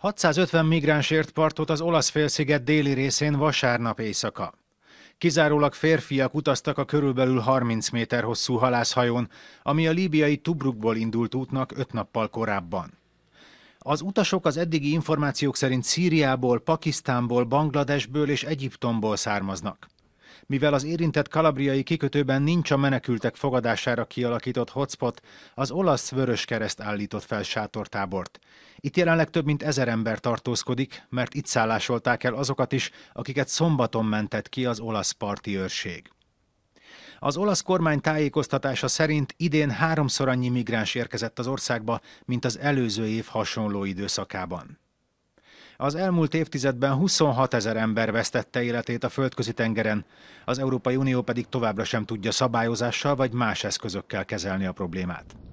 650 migránsért partot az olasz félsziget déli részén vasárnap éjszaka. Kizárólag férfiak utaztak a körülbelül 30 méter hosszú halászhajón, ami a líbiai Tubrukból indult útnak öt nappal korábban. Az utasok az eddigi információk szerint Szíriából, Pakisztánból, Bangladesből és Egyiptomból származnak. Mivel az érintett kalabriai kikötőben nincs a menekültek fogadására kialakított hotspot, az olasz Vörös Kereszt állított fel sátortábort. Itt jelenleg több mint ezer ember tartózkodik, mert itt szállásolták el azokat is, akiket szombaton mentett ki az olasz parti őrség. Az olasz kormány tájékoztatása szerint idén háromszor annyi migráns érkezett az országba, mint az előző év hasonló időszakában. Az elmúlt évtizedben 26 ezer ember vesztette életét a földközi tengeren, az Európai Unió pedig továbbra sem tudja szabályozással vagy más eszközökkel kezelni a problémát.